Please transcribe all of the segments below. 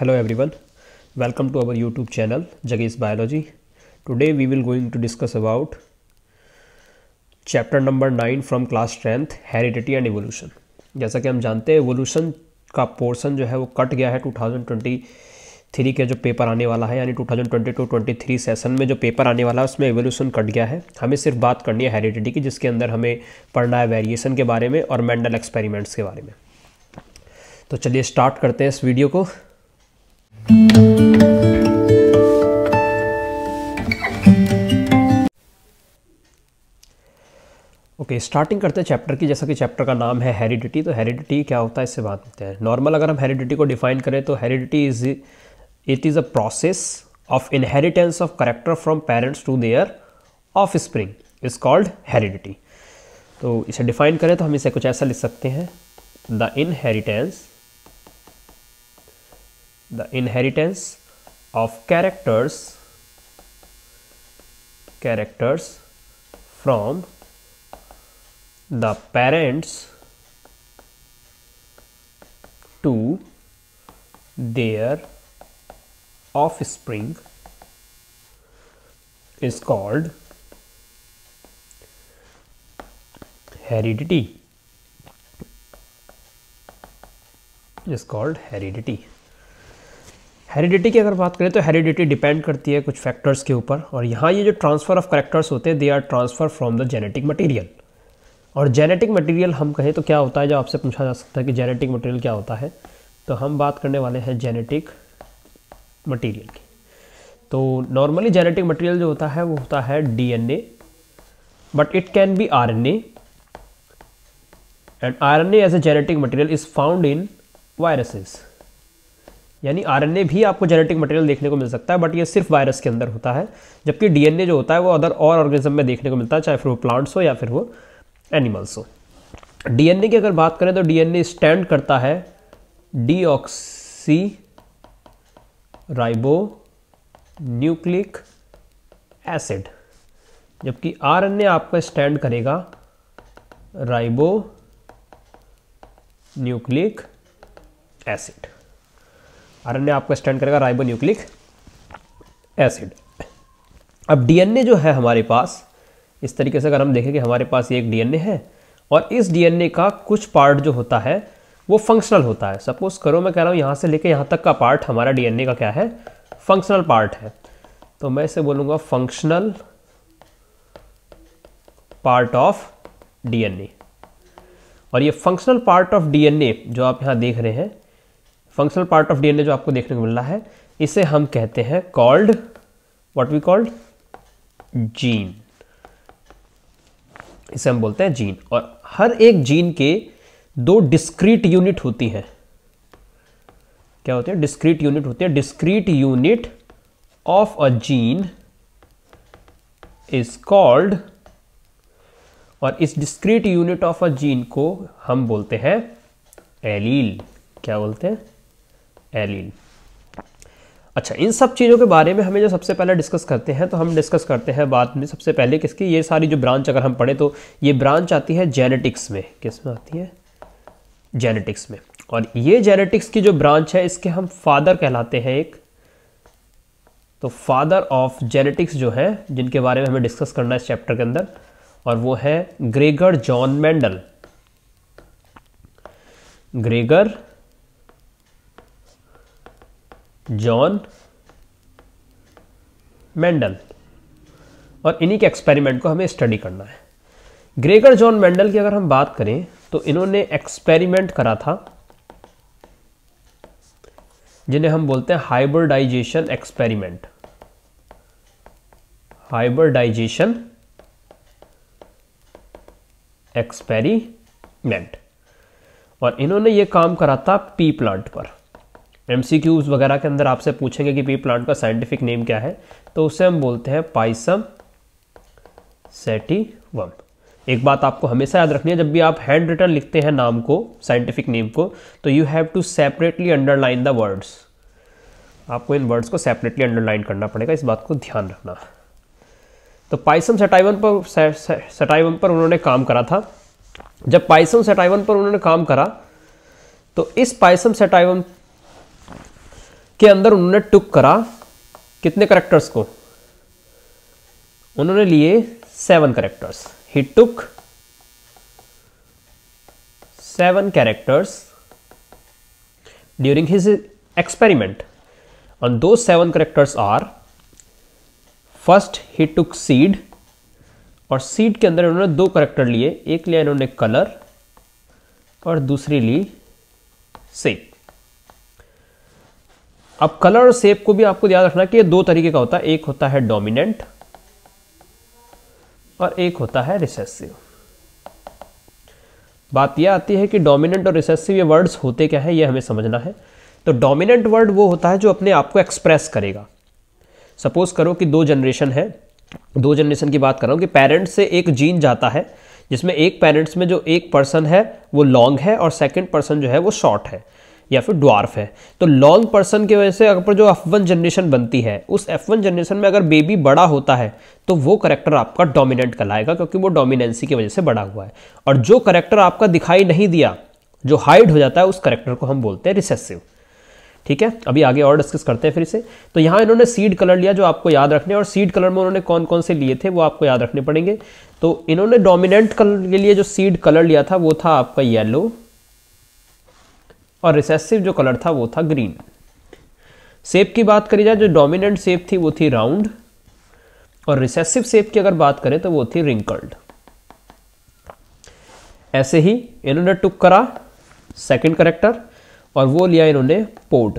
Hello everyone welcome to our YouTube channel जगेश biology today we will going to discuss about chapter number nine from class tenth heredity and evolution जैसा कि हम जानते हैं evolution का portion जो है वो कट गया है 2023 के जो पेपर आने वाला है यानी 2022-23 सेशन में जो पेपर आने वाला है उसमें एवोल्यूशन कट गया है हमें सिर्फ बात करनी है हेरिडिटी की जिसके अंदर हमें पढ़ना है वेरिएशन के बारे में और मेंडल एक्सपेरिमेंट्स के बारे में तो चलिए स्टार्ट करते हैं इस वीडियो को ओके okay, स्टार्टिंग करते हैं चैप्टर की जैसा कि चैप्टर का नाम है हेरिडिटी तो हेरिडिटी क्या होता है इससे बात करते हैं नॉर्मल अगर हम हेरिडिटी को डिफाइन करें तो heredity is it is a process of inheritance of character from parents to their offspring is called heredity तो इसे डिफाइन करें तो हम इसे कुछ ऐसा लिख सकते हैं the inheritance the inheritance of characters characters from the parents to their offspring is called heredity is called heredity heredity की अगर बात करें तो हेरिडिटी डिपेंड करती है कुछ फैक्टर्स के ऊपर और यहाँ ये जो ट्रांसफ़र ऑफ करेक्टर्स होते हैं they are transfer from the genetic material और जेनेटिक मटेरियल हम कहें तो क्या होता है जब आपसे पूछा जा सकता है कि जेनेटिक मटेरियल क्या होता है तो हम बात करने वाले हैं जेनेटिक मटीरियल की तो नॉर्मली जेनेटिक मटीरियल जो होता है वो होता है ए but it can be RNA and RNA as a genetic material is found in viruses यानी आरएनए भी आपको जेनेटिक मटेरियल देखने को मिल सकता है बट ये सिर्फ वायरस के अंदर होता है जबकि डीएनए जो होता है वो अदर और ऑर्गेनिज्म में देखने को मिलता है चाहे फिर वो प्लांट्स हो या फिर वो एनिमल्स हो डीएनए की अगर बात करें तो डीएनए स्टैंड करता है ribo nucleic acid जबकि आरएनए आपका स्टैंड करेगा राइबो न्यूक्लिक एसिड आरएनए आपका स्टैंड करेगा राइबो न्यूक्लिक एसिड अब डीएनए जो है हमारे पास इस तरीके से अगर हम देखें कि हमारे पास ये एक डीएनए है और इस डीएनए का कुछ पार्ट जो होता है वो फंक्शनल होता है सपोज करो मैं कह रहा हूँ यहाँ से लेके यहाँ तक का पार्ट हमारा डीएनए का क्या है फंक्शनल पार्ट है तो मैं इसे बोलूँगा फंक्शनल पार्ट ऑफ डीएनए और ये फंक्शनल पार्ट ऑफ डीएनए जो आप यहाँ देख रहे हैं फंक्शनल पार्ट ऑफ डीएनए जो आपको देखने को मिल रहा है इसे हम कहते हैं called what we called gene इसे हम बोलते हैं जीन और हर एक जीन के दो डिस्क्रीट यूनिट होती हैं क्या होती है डिस्क्रीट यूनिट होती है discrete unit of a gene is called और इस discrete unit of a gene को हम बोलते हैं एलील क्या बोलते हैं एलिन अच्छा इन सब चीज़ों के बारे में हमें जो सबसे पहले डिस्कस करते हैं तो हम डिस्कस करते हैं बाद में सबसे पहले किसकी ये सारी जो ब्रांच अगर हम पढ़ें तो ये ब्रांच आती है जेनेटिक्स में किस में आती है जेनेटिक्स में और ये जेनेटिक्स की जो ब्रांच है इसके हम फादर कहलाते हैं एक तो फादर ऑफ जेनेटिक्स जो है जिनके बारे में हमें डिस्कस करना है इस चैप्टर के अंदर और वो है Gregor John Mendel Gregor John Mendel और इन्हीं के एक्सपेरिमेंट को हमें स्टडी करना है ग्रेगर जॉन मेंडल की अगर हम बात करें तो इन्होंने एक्सपेरिमेंट करा था जिन्हें हम बोलते हैं हाइब्रिडाइजेशन एक्सपेरिमेंट हाइब्रिडाइजेशन एक्सपेरिमेंट और इन्होंने यह काम करा था पी प्लांट पर एम वगैरह के अंदर आपसे पूछेंगे कि पी प्लांट का साइंटिफिक नेम क्या है तो उसे हम बोलते हैं पाइसम सेटिवम एक बात आपको हमेशा याद रखनी है जब भी आप हैंड रिटर्न लिखते हैं नाम को साइंटिफिक नेम को तो you have to separately underline the words आपको इन वर्ड्स को सेपरेटली अंडरलाइन करना पड़ेगा इस बात को ध्यान रखना तो पाइसम सेटाइवन पर सेटाइवन पर उन्होंने काम करा था जब पाइसम सेटाइवन पर उन्होंने काम करा तो इस पाइसम सेटाइवन के अंदर उन्होंने टुक करा कितने करेक्टर्स को उन्होंने लिए seven characters he took seven characters during his experiment और दो seven characters are first he took seed और सीड के अंदर उन्होंने दो करेक्टर लिए एक लिया इन्होंने कलर और दूसरी ली सेप अब कलर और शेप को भी आपको याद रखना कि ये दो तरीके का होता है एक होता है डोमिनेंट और एक होता है रिसेसिव बात यह आती है कि डोमिनेंट और रिसेसिव ये वर्ड्स होते क्या है ये हमें समझना है तो डोमिनेंट वर्ड वो होता है जो अपने आप को एक्सप्रेस करेगा सपोज करो कि दो जनरेशन है दो जनरेशन की बात कर रहा हूं कि पेरेंट्स से एक जीन जाता है जिसमें एक पेरेंट्स में जो एक पर्सन है वो लॉन्ग है और सेकेंड पर्सन जो है वो शॉर्ट है या फिर ड्वार्फ है तो लॉन्ग पर्सन की वजह से अगर जो एफ वन जनरेशन बनती है उस एफ वन जनरेशन में अगर बेबी बड़ा होता है तो वो करेक्टर आपका डोमिनेंट कहलाएगा क्योंकि वो डोमिनेंसी की वजह से बड़ा हुआ है और जो करेक्टर आपका दिखाई नहीं दिया जो हाइड हो जाता है उस करेक्टर को हम बोलते हैं रिसेसिव ठीक है अभी आगे और डिस्कस करते हैं फिर इसे तो यहाँ इन्होंने सीड कलर लिया जो आपको याद रखने और सीड कलर में उन्होंने कौन कौन से लिए थे वो आपको याद रखने पड़ेंगे तो इन्होंने डोमिनेंट कलर के लिए जो सीड कलर लिया था वो था आपका येलो और रिसेसिव जो कलर था वो था ग्रीन सेप की बात करी जाए जो डोमिनेंट सेप थी वो थी राउंड और रिसेसिव सेप की अगर बात करें तो वो थी रिंकल्ड ऐसे ही इन्होंने टुक करा सेकंड करेक्टर और वो लिया इन्होंने पोर्ड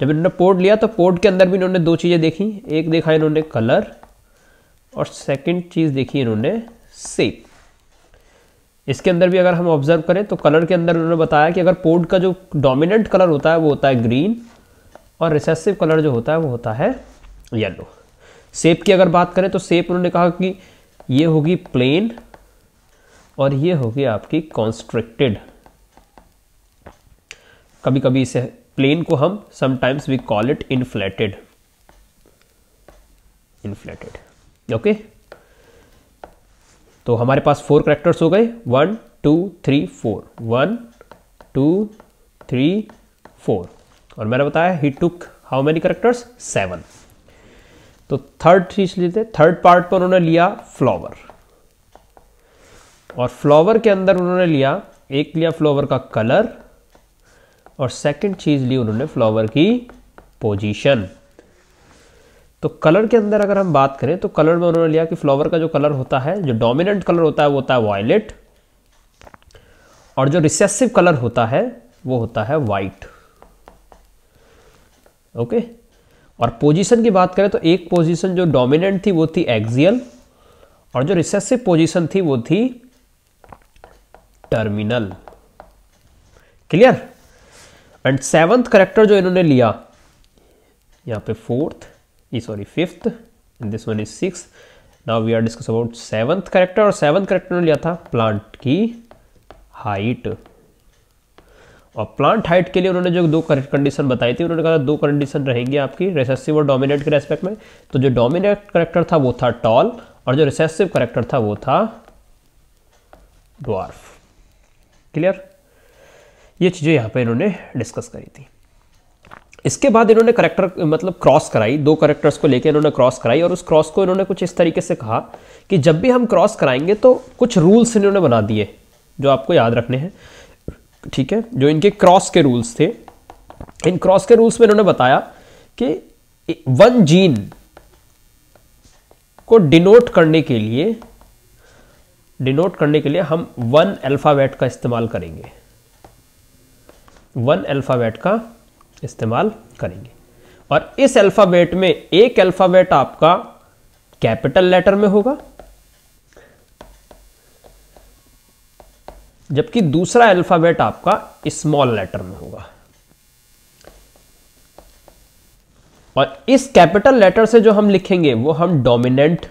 जब इन्होंने पोर्ड लिया तो पोर्ड के अंदर भी इन्होंने दो चीज़ें देखी एक देखा इन्होंने कलर और सेकंड चीज़ देखी इन्होंने सेप इसके अंदर भी अगर हम ऑब्जर्व करें तो कलर के अंदर उन्होंने बताया कि अगर पोर्ट का जो डोमिनेंट कलर होता है वो होता है ग्रीन और रिसेसिव कलर जो होता है वो होता है येलो सेप की अगर बात करें तो सेप उन्होंने कहा कि ये होगी प्लेन और ये होगी आपकी कॉन्स्ट्रिक्टेड कभी कभी इसे प्लेन को हम sometimes we call it inflated inflated okay तो हमारे पास फोर करेक्टर्स हो गए one two three four one two three four और मैंने बताया he took how many characters seven तो थर्ड चीज लेते थर्ड पार्ट पर उन्होंने लिया फ्लावर और फ्लावर के अंदर उन्होंने लिया एक लिया फ्लावर का कलर और सेकंड चीज़ ली उन्होंने फ्लावर की पोजीशन तो कलर के अंदर अगर हम बात करें तो कलर में उन्होंने लिया कि फ्लावर का जो कलर होता है जो डोमिनेंट कलर होता है वो होता है वायलेट और जो रिसेसिव कलर होता है वो होता है वाइट ओके और पोजीशन की बात करें तो एक पोजीशन जो डोमिनेंट थी वो थी एक्सियल और जो रिसेसिव पोजीशन थी वो थी terminal clear and seventh character जो इन्होंने लिया यहां पे fourth sorry fifth and this one is sixth now we are discuss about seventh character और seventh character ने लिया था plant की height और प्लांट हाइट के लिए उन्होंने जो दो कंडीशन बताई थी उन्होंने कहा दो कंडीशन रहेंगी आपकी रिसेसिव और डोमिनेट के रेस्पेक्ट में तो जो डोमिनेट करेक्टर था वो था टॉल और जो रिसेसिव करेक्टर था वो था ड्वार्फ क्लियर ये चीज़ें यहां पे इन्होंने डिस्कस करी थी इसके बाद इन्होंने करेक्टर मतलब क्रॉस कराई दो करेक्टर्स को लेकर इन्होंने क्रॉस कराई और उस क्रॉस को इन्होंने कुछ इस तरीके से कहा कि जब भी हम क्रॉस कराएंगे तो कुछ रूल्स इन्होंने बना दिए जो आपको याद रखने हैं ठीक है जो इनके क्रॉस के रूल्स थे इन क्रॉस के रूल्स में इन्होंने बताया कि वन जीन को डिनोट करने के लिए डिनोट करने के लिए हम वन अल्फ़ाबेट का इस्तेमाल करेंगे वन अल्फ़ाबेट का इस्तेमाल करेंगे और इस अल्फ़ाबेट में एक अल्फ़ाबेट आपका कैपिटल लेटर में होगा जबकि दूसरा अल्फ़ाबेट आपका स्मॉल लेटर में होगा और इस कैपिटल लेटर से जो हम लिखेंगे वो हम डोमिनेंट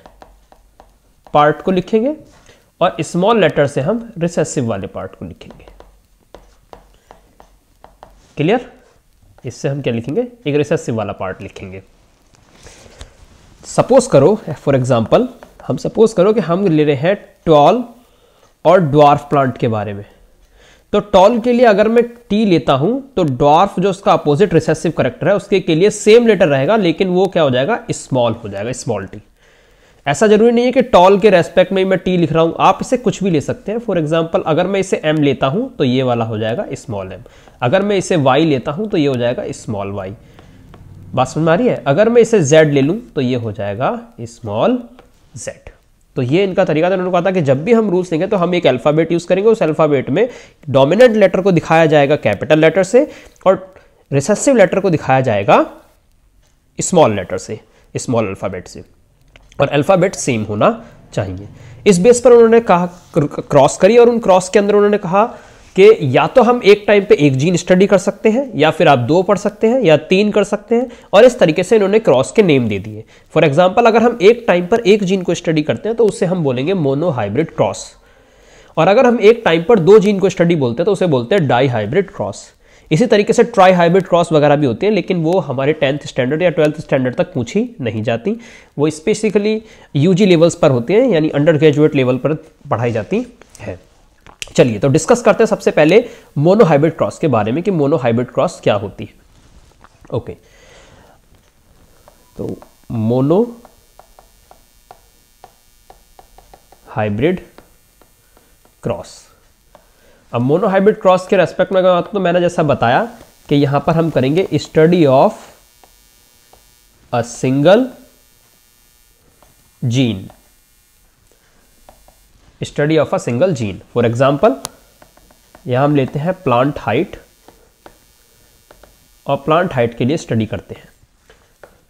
पार्ट को लिखेंगे और स्मॉल लेटर से हम रिसेसिव वाले पार्ट को लिखेंगे क्लियर इससे हम क्या लिखेंगे एक रिसेसिव वाला पार्ट लिखेंगे सपोज करो फॉर एग्जाम्पल हम सपोज करो कि हम ले रहे हैं टॉल और डॉर्फ प्लांट के बारे में तो टॉल के लिए अगर मैं टी लेता हूं तो डॉर्फ जो उसका अपोजिट रिसेसिव करेक्टर है उसके के लिए सेम लेटर रहेगा लेकिन वो क्या हो जाएगा स्मॉल हो जाएगा स्मॉल टी ऐसा जरूरी नहीं है कि टॉल के रेस्पेक्ट में मैं टी लिख रहा हूँ आप इसे कुछ भी ले सकते हैं फॉर एग्जाम्पल अगर मैं इसे एम लेता हूं तो ये वाला हो जाएगा स्मॉल एम अगर मैं इसे वाई लेता हूं तो ये हो जाएगा स्मॉल वाई बात समझ आ रही है अगर मैं इसे जेड ले लूँ तो ये हो जाएगा स्मॉल जेड तो ये इनका तरीका था उन्होंने कहा था कि जब भी हम रूल्स लेंगे तो हम एक अल्फ़ाबेट यूज़ करेंगे उस अल्फ़ाबेट में डोमिनेंट लेटर को दिखाया जाएगा कैपिटल लेटर से और रिसेसिव लेटर को दिखाया जाएगा स्मॉल लेटर से स्मॉल अल्फ़ाबेट से और अल्फ़ाबेट सेम होना चाहिए इस बेस पर उन्होंने कहा क्रॉस करी और उन क्रॉस के अंदर उन्होंने कहा कि या तो हम एक टाइम पे एक जीन स्टडी कर सकते हैं या फिर आप दो पढ़ सकते हैं या तीन कर सकते हैं और इस तरीके से इन्होंने क्रॉस के नेम दे दिए फॉर एग्जाम्पल अगर हम एक टाइम पर एक जीन को स्टडी करते हैं तो उसे हम बोलेंगे मोनो हाइब्रिड क्रॉस और अगर हम एक टाइम पर दो जीन को स्टडी बोलते हैं तो उसे बोलते हैं डाई हाइब्रिड क्रॉस इसी तरीके से ट्राई हाइब्रिड क्रॉस वगैरह भी होती है लेकिन वो हमारे टेंथ स्टैंडर्ड या ट्वेल्थ स्टैंडर्ड तक पूछी नहीं जाती वो स्पेसिकली यूजी लेवल्स पर होती हैं यानी अंडर ग्रेजुएट लेवल पर पढ़ाई जाती है चलिए तो डिस्कस करते हैं सबसे पहले मोनोहाइब्रिड क्रॉस के बारे में कि मोनोहाइब्रिड क्रॉस क्या होती है ओके तो मोनो हाइब्रिड क्रॉस अब मोनोहाइब्रिड क्रॉस के रेस्पेक्ट में अगर तो मैंने जैसा बताया कि यहां पर हम करेंगे study of a single gene study of a single gene for example यहां हम लेते हैं प्लांट हाइट और प्लांट हाइट के लिए स्टडी करते हैं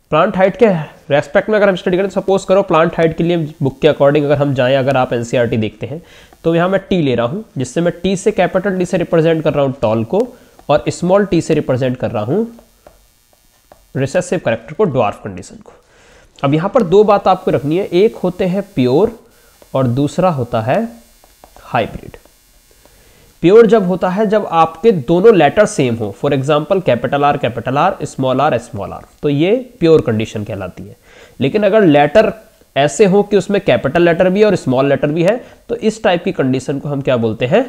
प्लांट हाइट के रेस्पेक्ट में अगर हम स्टडी करें सपोज करो प्लांट हाइट के लिए बुक के अकॉर्डिंग अगर हम जाएं अगर आप एनसीईआरटी e देखते हैं तो यहाँ मैं टी ले रहा हूँ जिससे मैं टी से कैपिटल डी से रिप्रेजेंट कर रहा हूँ टॉल को और स्मॉल टी से रिप्रेजेंट कर रहा हूँ रिसेसिव करेक्टर को ड्वार्फ कंडीशन को अब यहाँ पर दो बात आपको रखनी है एक होते हैं प्योर और दूसरा होता है हाइब्रिड प्योर जब होता है जब आपके दोनों लेटर सेम हो for example capital R capital R small R small R तो ये प्योर कंडीशन कहलाती है लेकिन अगर लेटर ऐसे हो कि उसमें कैपिटल लेटर भी है और स्मॉल लेटर भी है तो इस टाइप की कंडीशन को हम क्या बोलते हैं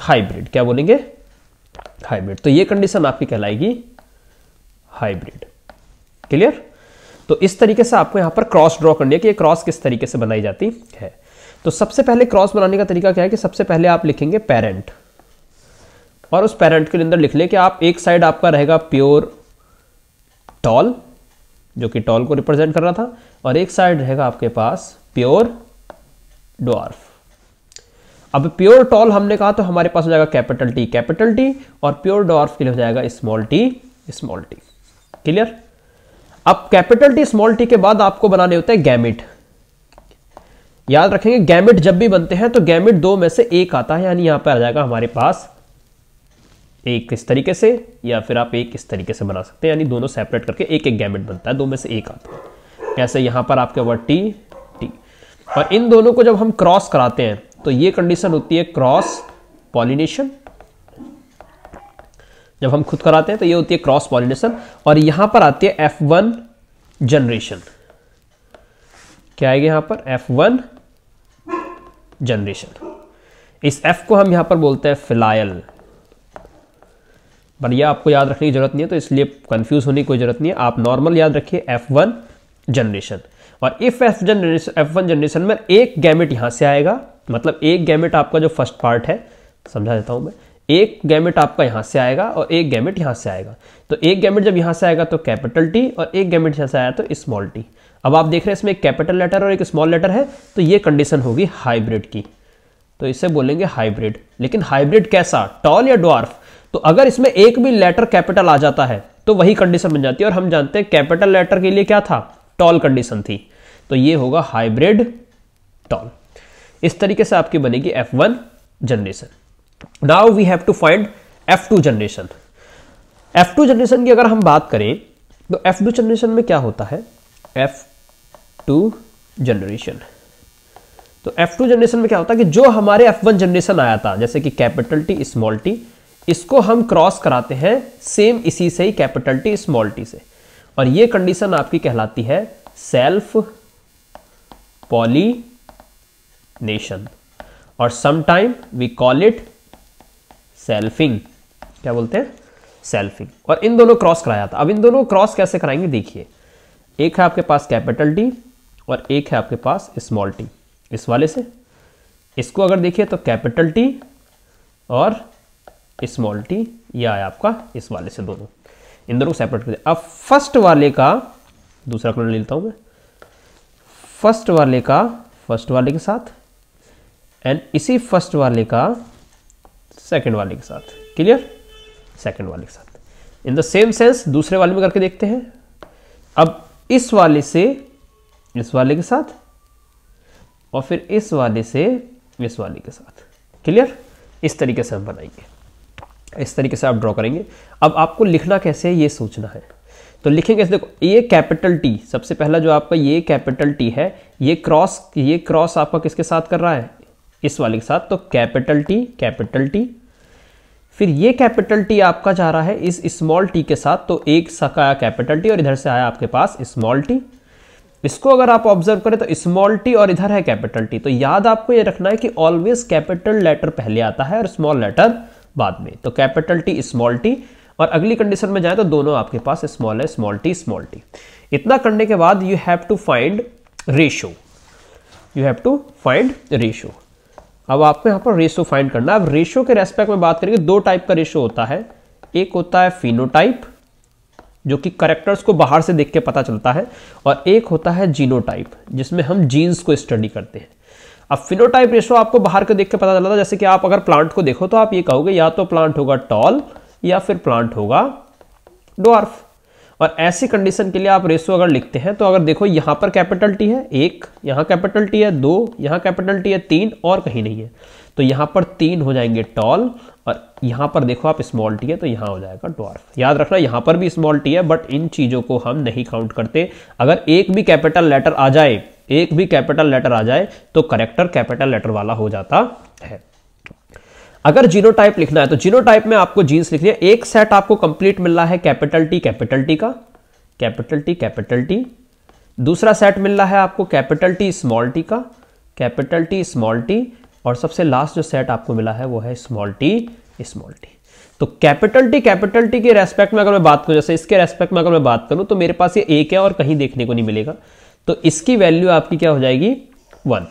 हाइब्रिड क्या बोलेंगे हाइब्रिड तो ये कंडीशन आपकी कहलाएगी हाइब्रिड क्लियर तो इस तरीके से आपको यहां पर क्रॉस ड्रॉ करनी है कि ये क्रॉस किस तरीके से बनाई जाती है तो सबसे पहले क्रॉस बनाने का तरीका क्या है कि सबसे पहले आप लिखेंगे पेरेंट और उस पेरेंट के अंदर लिख लें कि आप एक साइड आपका रहेगा प्योर टॉल जो कि टॉल को रिप्रेजेंट कर रहा था और एक साइड रहेगा आपके पास प्योर डॉर्फ अब प्योर टॉल हमने कहा तो हमारे पास हो जाएगा कैपिटल टी कैपिटल टी और प्योर डॉर्फ के लिए हो जाएगा small T small T clear अब कैपिटल टी स्मॉल टी के बाद आपको बनाने होते हैं गैमिट याद रखेंगे गैमिट जब भी बनते हैं तो गैमिट दो में से एक आता है यानी यहां पर आ जाएगा हमारे पास एक इस तरीके से या फिर आप एक इस तरीके से बना सकते हैं यानी दोनों सेपरेट करके एक एक गैमेट बनता है दो में से एक आता है कैसे यहाँ पर आपके वर्ड टी टी और इन दोनों को जब हम क्रॉस कराते हैं तो ये कंडीशन होती है क्रॉस पॉलिनेशन जब हम खुद कराते हैं तो ये होती है क्रॉस पॉलिनेशन और यहां पर आती है एफ वन जनरेशन क्या आएगा यहां पर एफ वन जनरेशन इस एफ को हम यहां पर बोलते हैं फिलायल पर यह आपको याद रखने की ज़रूरत नहीं है तो इसलिए कन्फ्यूज़ होने की कोई ज़रूरत नहीं है आप नॉर्मल याद रखिए एफ वन जनरेशन और if F generation F one generation में एक गैमेट यहाँ से आएगा मतलब एक गैमेट आपका जो फर्स्ट पार्ट है समझा देता हूं मैं एक गैमेट आपका यहाँ से आएगा और एक गैमेट यहाँ से आएगा तो एक गैमेट जब यहाँ से आएगा तो कैपिटल टी और एक गैमेट यहाँ से आया तो स्मॉल टी अब आप देख रहे हैं इसमें एक कैपिटल लेटर और एक स्मॉल लेटर है तो ये कंडीशन होगी हाइब्रिड की तो इसे बोलेंगे हाइब्रिड लेकिन हाइब्रिड कैसा टॉल या डॉर्फ तो अगर इसमें एक भी लेटर कैपिटल आ जाता है तो वही कंडीशन बन जाती है और हम जानते हैं कैपिटल लेटर के लिए क्या था टॉल कंडीशन थी तो ये होगा हाइब्रिड टॉल इस तरीके से आपकी बनेगी F one generation now we have to find F two generation F two generation की अगर हम बात करें तो एफ टू जनरेशन में क्या होता है एफ टू जनरेशन तो एफ टू जनरेशन में क्या होता है कि जो हमारे एफ वन जनरेशन आया था जैसे कि कैपिटल टी स्मॉल टी इसको हम क्रॉस कराते हैं सेम इसी से ही कैपिटल टी स्मॉल टी से और ये कंडीशन आपकी कहलाती है सेल्फ पॉलीनेशन और sometime we call it selfing क्या बोलते हैं सेल्फिंग और इन दोनों क्रॉस कराया था अब इन दोनों क्रॉस कैसे कराएंगे देखिए एक है आपके पास कैपिटल टी और एक है आपके पास स्मॉल टी इस वाले से इसको अगर देखिए तो कैपिटल टी और स्मॉल टी या आया आपका इस वाले से दोनों इन दोनों को सेपरेट कर दिया अब फर्स्ट वाले का दूसरा कलर ले लेता हूँ मैं फर्स्ट वाले का फर्स्ट वाले के साथ एंड इसी फर्स्ट वाले का सेकंड वाले के साथ क्लियर सेकंड वाले के साथ इन द सेम सेंस दूसरे वाले में करके देखते हैं अब इस वाले से इस वाले के साथ और फिर इस वाले से इस वाले के साथ क्लियर इस तरीके से हम बनाएंगे इस तरीके से आप ड्रॉ करेंगे अब आपको लिखना कैसे है ये सोचना है तो लिखेंगे देखो ये कैपिटल टी सबसे पहला जो आपका ये कैपिटल टी है ये क्रॉस ये क्रॉस आपका किसके साथ कर रहा है इस वाले के साथ तो कैपिटल टी कैपिटल टी फिर ये कैपिटल टी आपका जा रहा है इस स्मॉल टी के साथ तो एक सकाया कैपिटल टी और इधर से आया आपके पास स्मॉल टी इसको अगर आप ऑब्जर्व करें तो स्मॉल टी और इधर है कैपिटल टी तो याद आपको ये रखना है कि ऑलवेज कैपिटल लेटर पहले आता है और स्मॉल लेटर बाद में तो कैपिटल टी स्मॉल टी और अगली कंडीशन में जाए तो दोनों आपके पास स्मॉल है स्मॉल टी स्मॉल टी इतना करने के बाद you have to find ratio you have to find ratio अब आपको यहां पर रेशो फाइंड करना है अब रेशो के रेस्पेक्ट में बात करेंगे दो टाइप का रेशो होता है एक होता है फिनोटाइप जो कि करेक्टर्स को बाहर से देख के पता चलता है और एक होता है जीनोटाइप जिसमें हम जीन्स को स्टडी करते हैं अब फिनोटाइप रेशो आपको बाहर के देख के पता चला था जैसे कि आप अगर प्लांट को देखो तो आप ये कहोगे या तो प्लांट होगा टॉल या फिर प्लांट होगा डॉर्फ और ऐसी कंडीशन के लिए आप रेशो अगर लिखते हैं तो अगर देखो यहां पर कैपिटल टी है एक यहां कैपिटल टी है दो यहां कैपिटल टी है तीन और कहीं नहीं है तो यहां पर तीन हो जाएंगे टॉल और यहां पर देखो आप स्मॉल टी है तो यहां हो जाएगा डॉर्फ याद रखना यहां पर भी स्मॉल टी है बट इन चीज़ों को हम नहीं काउंट करते अगर एक भी कैपिटल लेटर आ जाए एक भी कैपिटल लेटर आ जाए तो करेक्टर कैपिटल लेटर वाला हो जाता है अगर जीनोटाइप लिखना है तो जीनोटाइप में आपको जीन्स लिखनी है एक सेट आपको कंप्लीट मिल रहा है कैपिटल टी कैपिटल टी का कैपिटल टी कैपिटल टी दूसरा सेट मिल रहा है आपको कैपिटल टी स्मॉल टी का कैपिटल टी स्मॉल टी और सबसे लास्ट जो सेट आपको मिला है वो है स्मॉल टी स्मॉल टी तो कैपिटल टी कैपिटल टी के रेस्पेक्ट में अगर मैं बात करूं जैसे इसके रेस्पेक्ट में अगर मैं बात करूं तो मेरे पास ये एक है और कहीं देखने को नहीं मिलेगा तो इसकी वैल्यू आपकी क्या हो जाएगी वन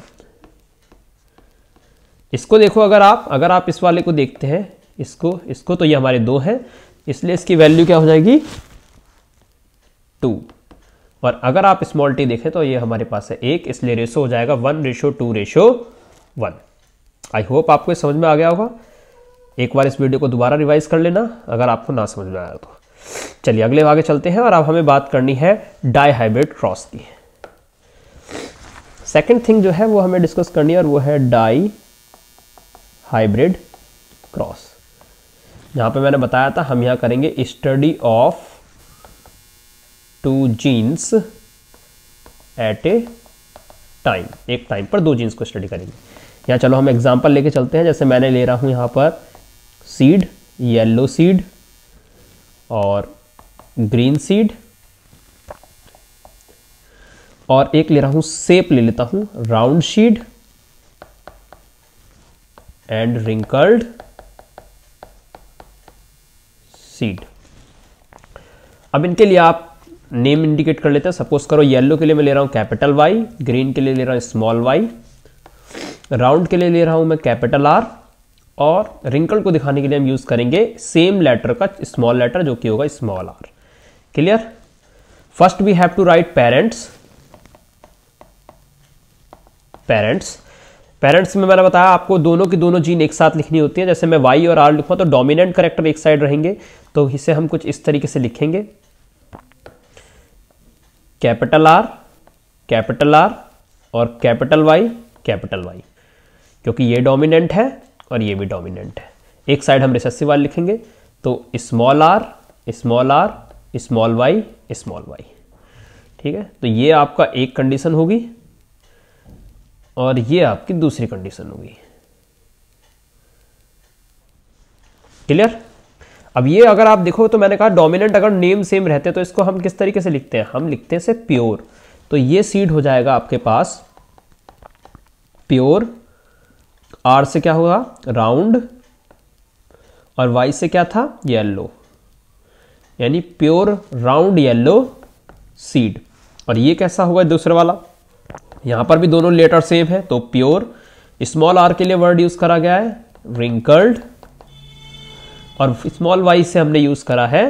इसको देखो अगर आप अगर आप इस वाले को देखते हैं इसको इसको तो ये हमारे दो हैं इसलिए इसकी वैल्यू क्या हो जाएगी टू और अगर आप स्मॉल टी देखें तो ये हमारे पास है एक इसलिए रेशो हो जाएगा one ratio two ratio one I hope आपको समझ में आ गया होगा एक बार इस वीडियो को दोबारा रिवाइज कर लेना अगर आपको ना समझ में आया तो चलिए अगले आगे चलते हैं और अब हमें बात करनी है डाई हाइब्रिड क्रॉस की सेकेंड थिंग जो है वो हमें डिस्कस करनी है और वो है डाई हाइब्रिड क्रॉस यहां पे मैंने बताया था हम यहां करेंगे study of two genes at a time एक टाइम पर दो जीन्स को स्टडी करेंगे यहां चलो हम एग्जाम्पल लेके चलते हैं जैसे मैंने ले रहा हूं यहां पर सीड येलो सीड और ग्रीन सीड और एक ले रहा हूं सेप ले लेता हूं round seed and wrinkled seed अब इनके लिए आप नेम इंडिकेट कर लेते हैं सपोज करो येलो के लिए मैं ले रहा हूं कैपिटल वाई ग्रीन के लिए ले रहा हूं स्मॉल वाई राउंड के लिए ले रहा हूं मैं कैपिटल आर और रिंकल को दिखाने के लिए हम यूज करेंगे सेम लेटर का स्मॉल लेटर जो कि होगा small R clear first we have to write parents parents parents में मैंने बताया आपको दोनों की दोनों जीन एक साथ लिखनी होती है जैसे मैं वाई और आर लिखूँ तो डोमिनेंट करेक्टर एक साइड रहेंगे तो इसे हम कुछ इस तरीके से लिखेंगे कैपिटल आर कैपिटल आर और कैपिटल वाई कैपिटल वाई क्योंकि ये डोमिनेंट है और ये भी डोमिनेंट है एक साइड हम रिसेसिव वाले लिखेंगे तो small R small R small Y small Y ठीक है तो ये आपका एक कंडीशन होगी और ये आपकी दूसरी कंडीशन होगी क्लियर अब ये अगर आप देखो तो मैंने कहा डोमिनेंट अगर नेम सेम रहते हैं तो इसको हम किस तरीके से लिखते हैं हम लिखते हैं से प्योर तो ये सीड हो जाएगा आपके पास प्योर आर से क्या हुआ राउंड और वाई से क्या था येल्लो यानी प्योर राउंड येल्लो सीड और ये कैसा हुआ दूसरे वाला यहां पर भी दोनों लेटर सेम है तो प्योर स्मॉल आर के लिए वर्ड यूज करा गया है रिंकल्ड और स्मॉल वाई से हमने यूज करा है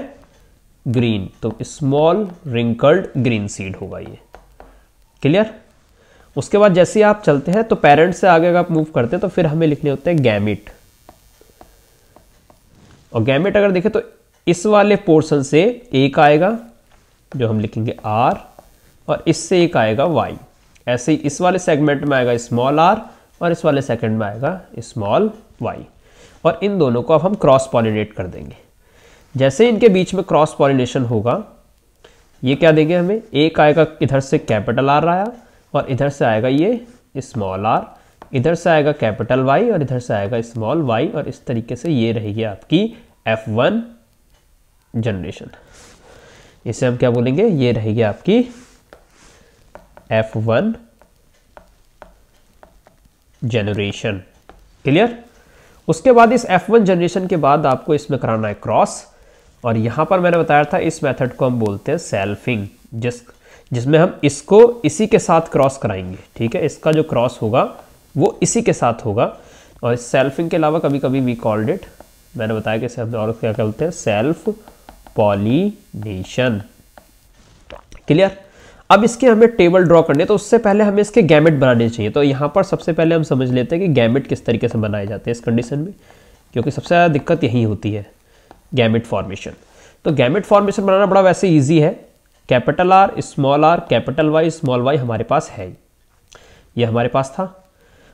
ग्रीन तो स्मॉल रिंकल्ड ग्रीन सीड होगा ये क्लियर उसके बाद जैसे आप चलते हैं तो पेरेंट से आगे आप मूव करते हैं तो फिर हमें लिखने होते हैं गैमिट और गैमिट अगर देखें तो इस वाले पोर्शन से एक आएगा जो हम लिखेंगे आर और इससे एक आएगा वाई ऐसे ही इस वाले सेगमेंट में आएगा स्मॉल आर और इस वाले सेकेंड में आएगा स्मॉल वाई और इन दोनों को अब हम क्रॉस पॉलिनेट कर देंगे जैसे इनके बीच में क्रॉस पॉलिनेशन होगा ये क्या देंगे हमें एक आएगा इधर से कैपिटल आर आया और इधर से आएगा ये स्मॉल आर इधर से आएगा कैपिटल वाई और इधर से आएगा स्मॉल वाई और इस तरीके से ये रहेगी आपकी एफ वन जनरेशन इसे हम क्या बोलेंगे ये रहेगी आपकी एफ वन जनरेशन क्लियर उसके बाद इस एफ वन जनरेशन के बाद आपको इसमें कराना है क्रॉस और यहां पर मैंने बताया था इस मेथड को हम बोलते हैं सेल्फिंग जिस जिसमें हम इसको इसी के साथ क्रॉस कराएंगे ठीक है इसका जो क्रॉस होगा वो इसी के साथ होगा और इस सेल्फिंग के अलावा कभी कभी वी कॉल्ड इट मैंने बताया कि इसे हम और क्या बोलते हैं सेल्फ पॉलीनेशन क्लियर अब इसके हमें टेबल ड्रॉ करने तो उससे पहले हमें इसके गैमेट बनाने चाहिए तो यहाँ पर सबसे पहले हम समझ लेते हैं कि गैमेट किस तरीके से बनाए जाते हैं इस कंडीशन में क्योंकि सबसे ज़्यादा दिक्कत यही होती है गैमेट फॉर्मेशन तो गैमेट फॉर्मेशन बनाना बड़ा वैसे ईजी है capital R small R capital Y small Y हमारे पास है ही ये हमारे पास था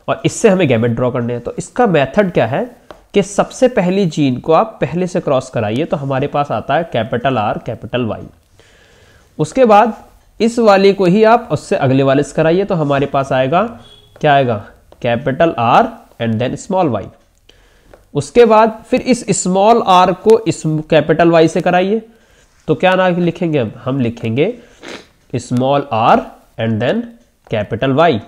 और इससे हमें गैमेट ड्रॉ करने हैं तो इसका मेथड क्या है कि सबसे पहली जीन को आप पहले से क्रॉस कराइए तो हमारे पास आता है कैपिटल आर कैपिटल वाई उसके बाद इस वाले को ही आप उससे अगले वाले से कराइए तो हमारे पास आएगा क्या आएगा capital R and then small Y उसके बाद फिर इस स्मॉल आर को इस कैपिटल वाई से कराइए तो क्या नाम लिखेंगे हम हम लिखेंगे small R and then capital Y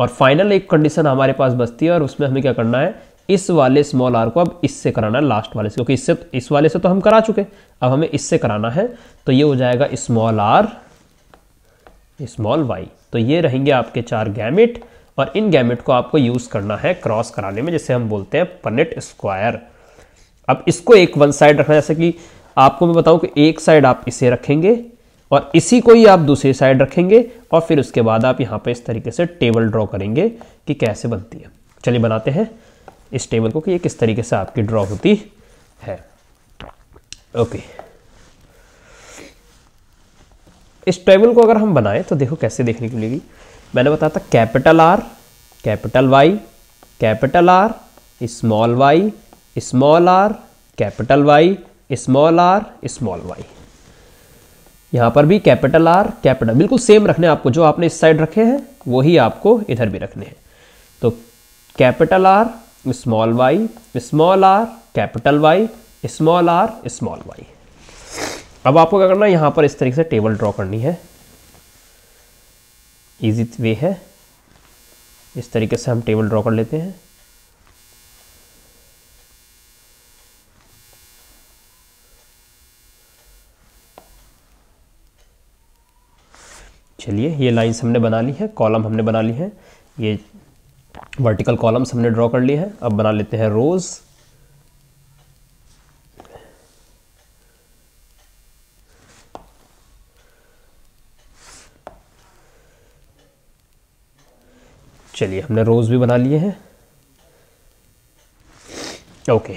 और फाइनल एक कंडीशन हमारे पास बचती है और उसमें हमें क्या करना है इस वाले स्मॉल आर को अब इससे कराना है लास्ट वाले से क्योंकि इससे इस वाले से तो हम करा चुके अब हमें इससे कराना है तो ये हो जाएगा स्मॉल आर स्मॉल वाई तो ये रहेंगे आपके चार गैमिट और इन गैमिट को आपको यूज़ करना है क्रॉस कराने में जैसे हम बोलते हैं पनेट स्क्वायर अब इसको एक वन साइड रखना जैसे कि आपको मैं बताऊं कि एक साइड आप इसे रखेंगे और इसी को ही आप दूसरी साइड रखेंगे और फिर उसके बाद आप यहाँ पे इस तरीके से टेबल ड्रॉ करेंगे कि कैसे बनती है चलिए बनाते हैं इस टेबल को कि ये किस तरीके से आपकी ड्रॉ होती है ओके okay. इस टेबल को अगर हम बनाएं तो देखो कैसे देखने को मिलेगी मैंने बताया था capital R capital Y capital R small Y small R capital Y small R small Y यहां पर भी कैपिटल आर कैपिटल बिल्कुल सेम रखने आपको जो आपने इस साइड रखे हैं वही आपको इधर भी रखने हैं तो capital R small Y small R capital Y small R small Y अब आपको क्या करना है यहाँ पर इस तरीके से टेबल ड्रॉ करनी है ईजी वे है इस तरीके से हम टेबल ड्रॉ कर लेते हैं चलिए ये लाइंस हमने बना ली है कॉलम हमने बना ली है ये वर्टिकल कॉलम्स हमने ड्रॉ कर लिए हैं अब बना लेते हैं रोज़ चलिए हमने रोज़ भी बना लिए हैं ओके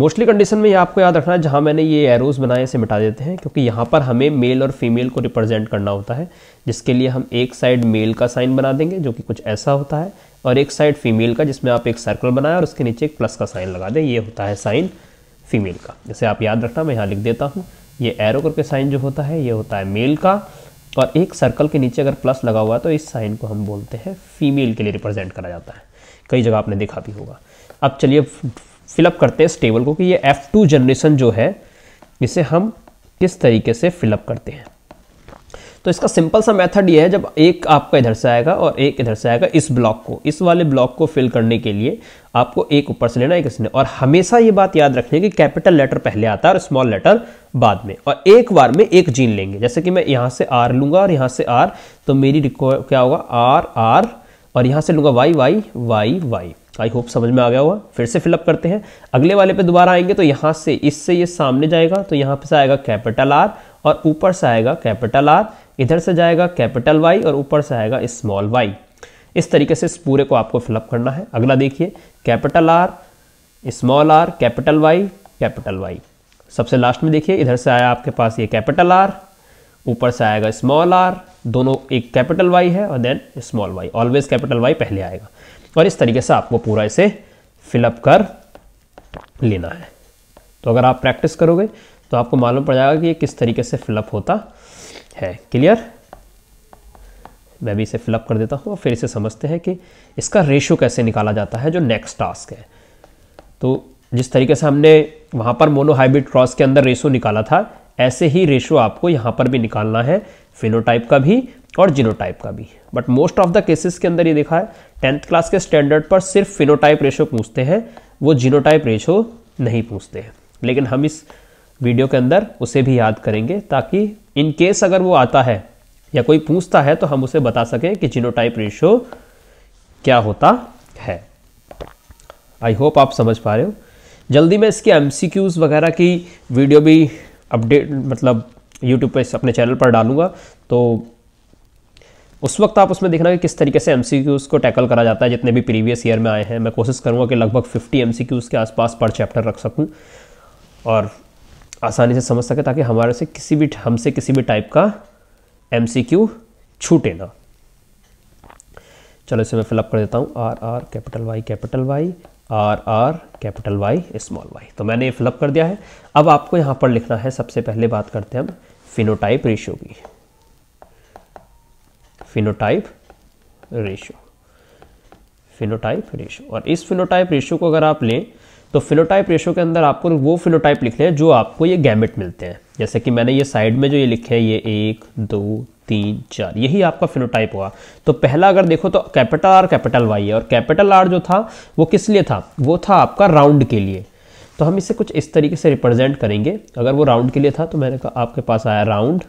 मोस्टली कंडीशन में ये आपको याद रखना है जहाँ मैंने ये एरोज़ बनाए इसे मिटा देते हैं क्योंकि यहाँ पर हमें मेल और फीमेल को रिप्रेजेंट करना होता है जिसके लिए हम एक साइड मेल का साइन बना देंगे जो कि कुछ ऐसा होता है और एक साइड फीमेल का जिसमें आप एक सर्कल बनाए और उसके नीचे एक प्लस का साइन लगा दें ये होता है साइन फीमेल का जैसे आप याद रखना मैं यहाँ लिख देता हूँ ये एरो करके साइन जो होता है ये होता है मेल का तो और एक सर्कल के नीचे अगर प्लस लगा हुआ है तो इस साइन को हम बोलते हैं फीमेल के लिए रिप्रेजेंट करा जाता है कई जगह आपने देखा भी होगा अब चलिए फिलअप करते हैं इस टेबल को कि ये एफ़ टू जनरेशन जो है इसे हम किस तरीके से फिलअप करते हैं तो इसका सिंपल सा मेथड ये है जब एक आपका इधर से आएगा और एक इधर से आएगा इस ब्लॉक को इस वाले ब्लॉक को फिल करने के लिए आपको एक ऊपर से लेना एक किसने और हमेशा ये बात याद रखनी है कि कैपिटल लेटर पहले आता है और स्मॉल लेटर बाद में और एक बार में एक जीन लेंगे जैसे कि मैं यहाँ से आर लूँगा और यहाँ से आर तो मेरी क्या होगा आर आर और यहाँ से लूँगा Y Y Y Y I hope समझ में आ गया होगा फिर से फिलअप करते हैं अगले वाले पे दोबारा आएंगे तो यहाँ से इससे ये सामने जाएगा तो यहाँ पे से आएगा कैपिटल आर और ऊपर से आएगा कैपिटल आर इधर से जाएगा कैपिटल वाई और ऊपर से आएगा स्मॉल वाई इस तरीके से इस पूरे को आपको फिलअप करना है अगला देखिए capital R small R capital Y capital Y सबसे लास्ट में देखिए इधर से आया आपके पास ये कैपिटल आर ऊपर से आएगा स्मॉल आर दोनों एक कैपिटल वाई है और then small Y always capital Y पहले आएगा और इस तरीके से आपको पूरा इसे फिलअप कर लेना है तो अगर आप प्रैक्टिस करोगे तो आपको मालूम पड़ जाएगा कि ये किस तरीके से फिलअप होता है क्लियर मैं भी इसे फिलअप कर देता हूँ और फिर इसे समझते हैं कि इसका रेशो कैसे निकाला जाता है जो नेक्स्ट टास्क है तो जिस तरीके से हमने वहाँ पर मोनोहाइब्रिड क्रॉस के अंदर रेशो निकाला था ऐसे ही रेशो आपको यहाँ पर भी निकालना है फिनोटाइप का भी और जीनोटाइप का भी but most of the cases के अंदर ये देखा है टेंथ क्लास के स्टैंडर्ड पर सिर्फ फिनोटाइप रेशो पूछते हैं वो जीनोटाइप रेशो नहीं पूछते हैं लेकिन हम इस वीडियो के अंदर उसे भी याद करेंगे ताकि इन केस अगर वो आता है या कोई पूछता है तो हम उसे बता सकें कि जीनोटाइप रेशियो क्या होता है आई होप आप समझ पा रहे हो जल्दी मैं इसके एम वगैरह की वीडियो भी अपडेट मतलब यूट्यूब पर अपने चैनल पर डालूंगा तो उस वक्त आप उसमें देखना कि किस तरीके से एम को टैकल करा जाता है जितने भी प्रीवियस ईयर में आए हैं मैं कोशिश करूँगा कि लगभग 50 एम के आसपास पर चैप्टर रख सकूँ और आसानी से समझ सके ताकि हमारे से किसी भी हमसे किसी भी टाइप का एम छूटे ना चलो इसे मैं फिलअप कर देता हूँ R R capital Y capital Y R R capital Y small Y तो मैंने ये फिलअप कर दिया है अब आपको यहाँ पर लिखना है सबसे पहले बात करते हैं हम फिनोटाइप रेशियो की फिनोटाइप रेशियो फिनोटाइप रेशियो और इस फिनोटाइप रेशियो को अगर आप लें तो फिलोटाइप रेशो के अंदर आपको वो फिलोटाइप लिख लें जो आपको ये गैमेट मिलते हैं जैसे कि मैंने ये साइड में जो ये लिखे हैं ये एक दो तीन चार यही आपका फिनोटाइप हुआ तो पहला अगर देखो तो कैपिटल आर कैपिटल वाई है और कैपिटल आर जो था वो किस लिए था वो था आपका राउंड के लिए तो हम इसे कुछ इस तरीके से रिप्रेजेंट करेंगे अगर वो राउंड के लिए था तो मैंने कहा आपके पास आया राउंड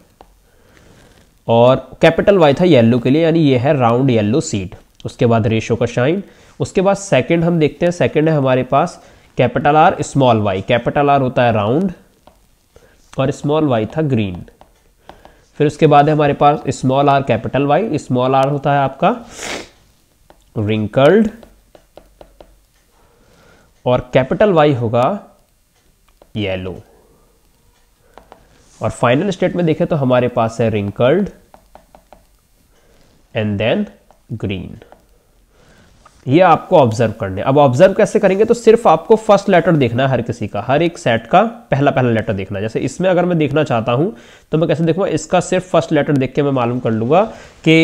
और कैपिटल वाई था येल्लो के लिए यानी ये है राउंड येल्लो सीट उसके बाद रेशो का शाइन उसके बाद सेकंड हम देखते हैं सेकंड है हमारे पास capital R small Y capital R होता है राउंड और स्मॉल वाई था ग्रीन फिर उसके बाद है हमारे पास small R capital Y small R होता है आपका रिंकल्ड और कैपिटल वाई होगा येलो और फाइनल स्टेट में देखें तो हमारे पास है रिंकल्ड एंड देन ग्रीन ये आपको ऑब्जर्व करने अब ऑब्जर्व कैसे करेंगे तो सिर्फ आपको फर्स्ट लेटर देखना है हर किसी का हर एक सेट का पहला पहला लेटर देखना है जैसे इसमें अगर मैं देखना चाहता हूँ तो मैं कैसे देखूँगा इसका सिर्फ फर्स्ट लेटर देख के मैं मालूम कर लूँगा कि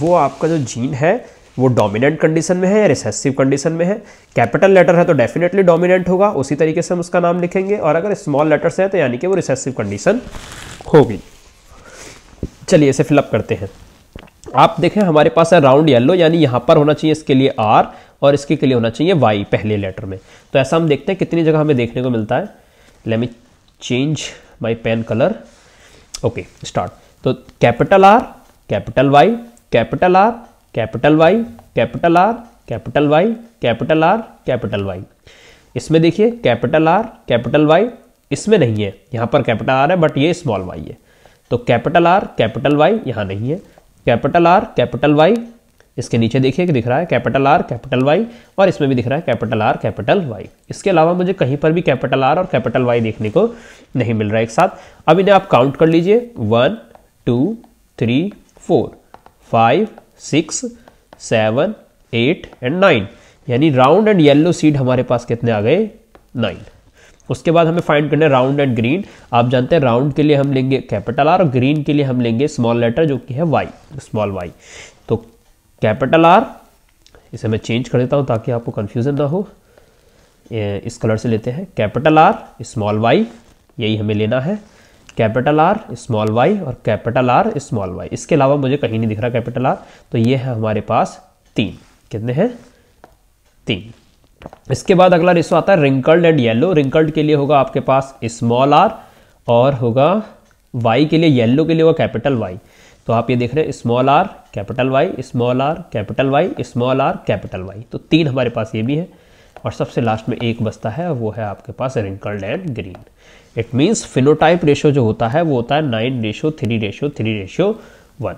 वो आपका जो जीन है वो डोमिनेंट कंडीशन में है या रिसेसिव कंडीशन में है कैपिटल लेटर है तो डेफिनेटली डोमिनेंट होगा उसी तरीके से हम उसका नाम लिखेंगे और अगर स्मॉल लेटर्स हैं तो यानी कि वो रिसेसिव कंडीशन होगी चलिए इसे फिलअप करते हैं आप देखें हमारे पास है राउंड येलो यानी यहाँ पर होना चाहिए इसके लिए आर और इसके के लिए होना चाहिए वाई पहले लेटर में तो ऐसा हम देखते हैं कितनी जगह हमें देखने को मिलता है let me change my pen colour okay start तो capital R capital Y capital R capital Y capital R capital Y capital R capital Y इसमें देखिए कैपिटल आर कैपिटल वाई इसमें नहीं है यहाँ पर कैपिटल आर है बट ये स्मॉल वाई है तो कैपिटल आर कैपिटल वाई यहाँ नहीं है कैपिटल आर कैपिटल वाई इसके नीचे देखिए दिख रहा है कैपिटल आर कैपिटल वाई और इसमें भी दिख रहा है कैपिटल आर कैपिटल वाई इसके अलावा मुझे कहीं पर भी कैपिटल आर और कैपिटल वाई देखने को नहीं मिल रहा है एक साथ अब इन्हें आप काउंट कर लीजिए one two three four five six seven eight and nine यानी राउंड एंड येल्लो सीड हमारे पास कितने आ गए नाइन उसके बाद हमें फाइंड करना है राउंड एंड ग्रीन आप जानते हैं राउंड के लिए हम लेंगे कैपिटल आर और ग्रीन के लिए हम लेंगे स्मॉल लेटर जो कि है वाई स्मॉल वाई तो कैपिटल आर इसे मैं चेंज कर देता हूँ ताकि आपको कन्फ्यूज़न ना हो इस कलर से लेते हैं कैपिटल आर स्मॉल वाई यही हमें लेना है कैपिटल आर स्मॉल वाई और कैपिटल आर स्मॉल वाई इसके अलावा मुझे कहीं नहीं दिख रहा कैपिटल आर तो ये है हमारे पास तीन कितने हैं तीन इसके बाद अगला रेशो आता है रिंकल्ड एंड येलो रिंकल्ड के लिए होगा आपके पास स्मॉल आर और होगा वाई के लिए येलो के लिए होगा कैपिटल वाई तो आप ये देख रहे हैं small R capital Y small R capital Y small R capital Y तो तीन हमारे पास ये भी है और सबसे लास्ट में एक बसता है वो है आपके पास wrinkled and green it means phenotype ratio जो होता है वो होता है nine ratio three ratio three ratio one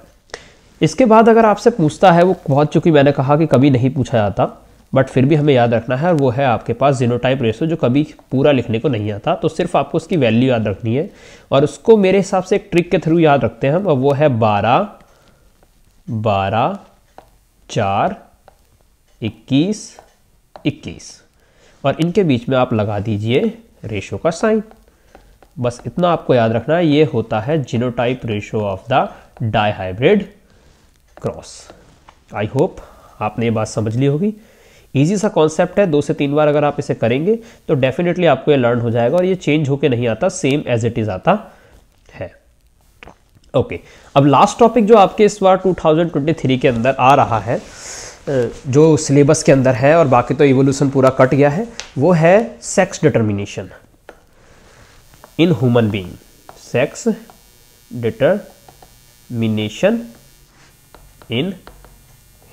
इसके बाद अगर आपसे पूछता है वो बहुत चूंकि मैंने कहा कि कभी नहीं पूछा जाता बट फिर भी हमें याद रखना है और वो है आपके पास जीनोटाइप रेशो जो कभी पूरा लिखने को नहीं आता तो सिर्फ आपको उसकी वैल्यू याद रखनी है और उसको मेरे हिसाब से एक ट्रिक के थ्रू याद रखते हैं हम और वो है बारह बारह चार इक्कीस इक्कीस और इनके बीच में आप लगा दीजिए रेशो का साइन बस इतना आपको याद रखना है ये होता है genotype ratio of the dihybrid cross I hope आपने ये बात समझ ली होगी ईजी सा कॉन्सेप्ट है दो से तीन बार अगर आप इसे करेंगे तो डेफिनेटली आपको ये लर्न हो जाएगा और ये चेंज होके नहीं आता सेम एज इट इज़ आता है ओके okay. अब लास्ट टॉपिक जो आपके इस बार 2023 के अंदर आ रहा है जो सिलेबस के अंदर है और बाकी तो इवोल्यूशन पूरा कट गया है वो है sex determination in human being sex determination in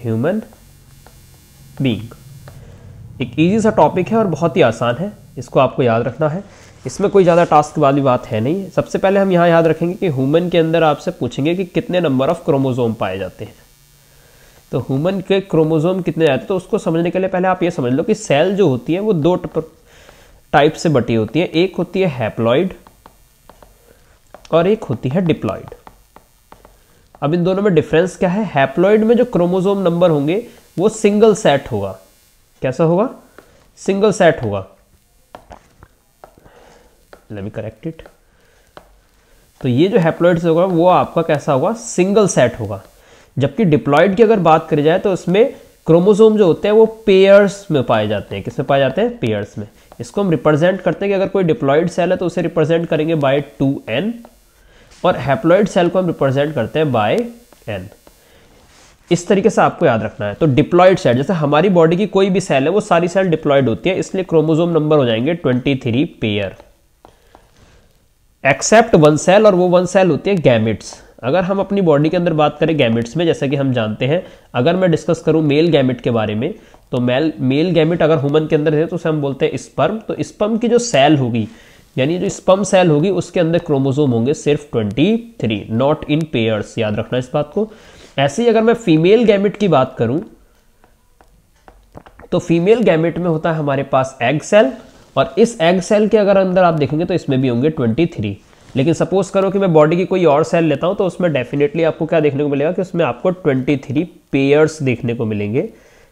human being एक ईजी सा टॉपिक है और बहुत ही आसान है इसको आपको याद रखना है इसमें कोई ज़्यादा टास्क वाली बात है नहीं सबसे पहले हम यहाँ याद रखेंगे कि ह्यूमन के अंदर आपसे पूछेंगे कि कितने नंबर ऑफ क्रोमोजोम पाए जाते हैं तो ह्यूमन के क्रोमोजोम कितने आते हैं तो उसको समझने के लिए पहले आप ये समझ लो कि सेल जो होती है वो दो टाइप से बटी होती है एक होती है हैप्लॉइड और एक होती है डिप्लॉइड अब इन दोनों में डिफरेंस क्या है हैप्लॉइड में जो क्रोमोजोम नंबर होंगे वो सिंगल सेट होगा कैसा होगा सिंगल सेट होगा लेट मी करेक्ट इट तो ये जो हैप्लॉइड्स होगा वो आपका कैसा होगा सिंगल सेट होगा जबकि डिप्लॉइड की अगर बात करी जाए तो उसमें क्रोमोसोम जो होते हैं वो पेयर्स में पाए जाते हैं किसमें पाए जाते हैं पेयर्स में इसको हम रिप्रेजेंट करते हैं कि अगर कोई डिप्लॉइड सेल है तो उसे रिप्रेजेंट करेंगे बाय टू एन और हैप्लॉइड सेल को हम रिप्रेजेंट करते हैं बाय एन इस तरीके से आपको याद रखना है तो डिप्लॉयड सेल जैसे हमारी बॉडी की कोई भी सेल है वो सारी सेल डिप्लॉयड होती है इसलिए क्रोमोजोम नंबर हो जाएंगे twenty three pair except one cell और वो वन सेल होती है गैमिट्स अगर हम अपनी बॉडी के अंदर बात करें गैमिट्स में जैसा कि हम जानते हैं अगर मैं डिस्कस करूं मेल गैमिट के बारे में तो मेल मेल गैमिट अगर हुमन के अंदर है तो उसे हम बोलते हैं स्पर्म तो स्पर्म की जो सेल होगी यानी जो स्पम सेल होगी उसके अंदर क्रोमोजोम होंगे सिर्फ 23 नॉट इन पेयर्स याद रखना इस बात को ऐसे ही अगर मैं फीमेल गैमिट की बात करूं तो फीमेल गैमिट में होता है हमारे पास एग सेल और इस एग सेल के अगर अंदर आप देखेंगे तो इसमें भी होंगे 23 लेकिन सपोज करो कि मैं बॉडी की कोई और सेल लेता हूं तो उसमें डेफिनेटली आपको क्या देखने को मिलेगा कि उसमें आपको 23 पेयर्स देखने को मिलेंगे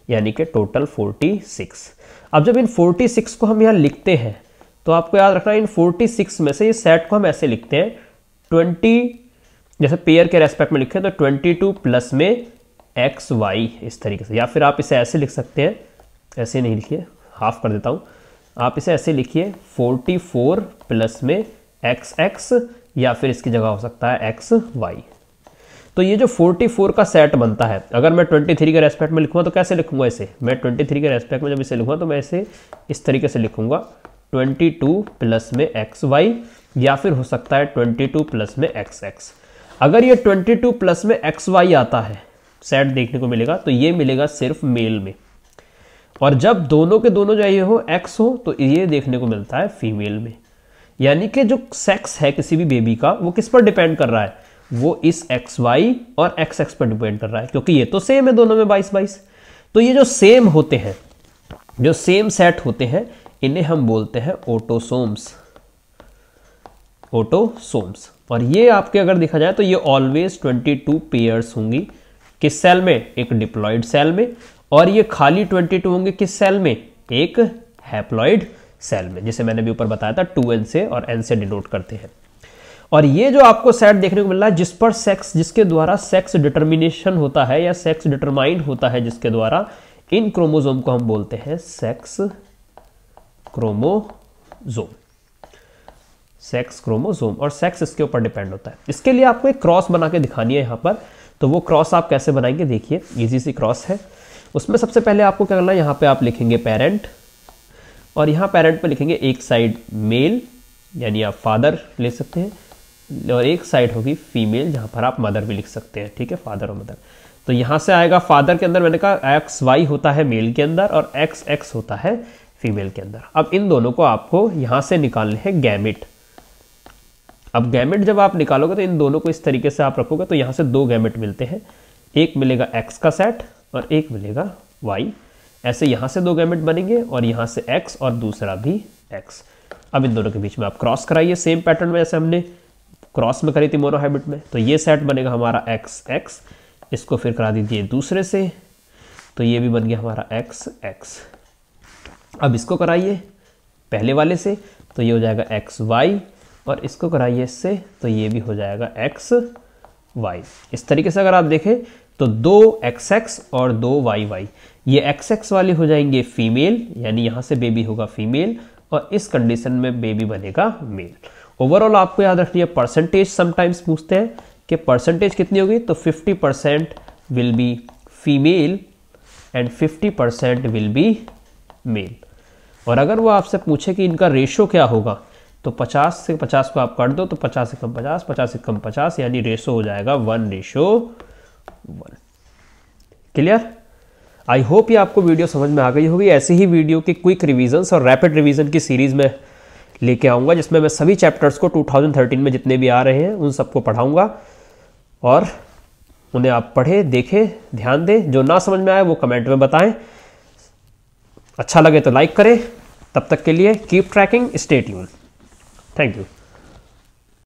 यानी कि टोटल 46 अब जब इन 46 को हम यहाँ लिखते हैं तो आपको याद रखना इन 46 में से इस सेट को हम ऐसे लिखते हैं ट्वेंटी जैसे पेयर के रेस्पेक्ट में लिखे तो ट्वेंटी टू प्लस में एक्स वाई इस तरीके से या फिर आप इसे ऐसे लिख सकते हैं ऐसे नहीं लिखिए हाफ कर देता हूँ आप इसे ऐसे लिखिए फोर्टी फोर प्लस में एक्स एक्स या फिर इसकी जगह हो सकता है एक्स वाई तो ये जो 44 का सेट बनता है अगर मैं 23 के रेस्पेक्ट में लिखूँगा तो कैसे लिखूँगा इसे मैं थ्री के रेस्पेक्ट में जब इसे लिखूँगा तो मैं इसे इस तरीके से लिखूँगा टू प्लस में एक्स वाई या फिर हो सकता है टू प्लस में एक्स एक्स अगर ये 22 प्लस में एक्स वाई आता है सेट देखने को मिलेगा तो ये मिलेगा सिर्फ मेल में और जब दोनों के दोनों चाहिए हो एक्स हो तो ये देखने को मिलता है फीमेल में यानी कि जो सेक्स है किसी भी बेबी का वो किस पर डिपेंड कर रहा है वो इस एक्स वाई और एक्स एक्स पर डिपेंड कर रहा है क्योंकि ये तो सेम है दोनों में बाईस बाईस तो ये जो सेम होते हैं जो सेम सेट होते हैं इन्हें हम बोलते हैं ओटोसोम्स ओटोसोम्स और ये आपके अगर देखा जाए तो ये ऑलवेज 22 पेयर्स होंगी किस सेल में एक डिप्लॉइड सेल में और ये खाली 22 होंगे किस सेल में एक हैप्लॉइड सेल में जिसे मैंने भी ऊपर बताया था टू एन से और एन से डिनोट करते हैं और ये जो आपको सेट देखने को मिल रहा है जिस पर सेक्स जिसके द्वारा सेक्स डिटर्मिनेशन होता है या सेक्स डिटरमाइन होता है जिसके द्वारा इन क्रोमोजोम को हम बोलते हैं सेक्स क्रोमोजोम सेक्स क्रोमोसोम और सेक्स इसके ऊपर डिपेंड होता है इसके लिए आपको एक क्रॉस बना के दिखानी है यहाँ पर तो वो क्रॉस आप कैसे बनाएंगे देखिए ईजी सी क्रॉस है उसमें सबसे पहले आपको क्या करना है यहाँ पे आप लिखेंगे पेरेंट और यहाँ पेरेंट पे लिखेंगे एक साइड मेल यानी आप फादर ले सकते हैं और एक साइड होगी फीमेल जहाँ पर आप मदर भी लिख सकते हैं ठीक है फादर और मदर तो यहाँ से आएगा फादर के अंदर मैंने कहा एक्स वाई होता है मेल के अंदर और एक्स एक्स होता है फीमेल के अंदर अब इन दोनों को आपको यहाँ से निकालने हैं गैमिट अब गैमेट जब आप निकालोगे तो इन दोनों को इस तरीके से आप रखोगे तो यहाँ से दो गैमेट मिलते हैं एक मिलेगा एक्स का सेट और एक मिलेगा वाई ऐसे यहाँ से दो गैमेट बनेंगे और यहाँ से एक्स और दूसरा भी एक्स अब इन दोनों के बीच में आप क्रॉस कराइए सेम पैटर्न में ऐसे हमने क्रॉस में करी थी मोनोहाइब्रिड में तो ये सेट बनेगा हमारा एक्स एक्स इसको फिर करा दीजिए दूसरे से तो ये भी बन गया हमारा एक्स एक्स अब इसको कराइए पहले वाले से तो ये हो जाएगा एक्स वाई और इसको कराइए इससे तो ये भी हो जाएगा एक्स वाई इस तरीके से अगर आप देखें तो दो एक्स एक्स और दो वाई वाई ये एक्स एक्स वाले हो जाएंगे फीमेल यानी यहाँ से बेबी होगा फीमेल और इस कंडीशन में बेबी बनेगा मेल ओवरऑल आपको याद रखनी है परसेंटेज समटाइम्स पूछते हैं कि परसेंटेज कितनी होगी तो 50 percent will be female and 50 percent will be male और अगर वो आपसे पूछे कि इनका रेशो क्या होगा तो 50 से 50 को आप काट दो तो 50 से कम 50 50 से कम 50 यानी रेशो हो जाएगा one ratio one clear I hope ये आपको वीडियो समझ में आ गई होगी ऐसे ही वीडियो के क्विक रिविजन्स और रैपिड रिविजन की सीरीज़ में लेके आऊँगा जिसमें मैं सभी चैप्टर्स को 2013 में जितने भी आ रहे हैं उन सबको पढ़ाऊँगा और उन्हें आप पढ़ें देखें ध्यान दें जो ना समझ में आए वो कमेंट में बताएं अच्छा लगे तो लाइक करें तब तक के लिए keep tracking stay tuned Thank you.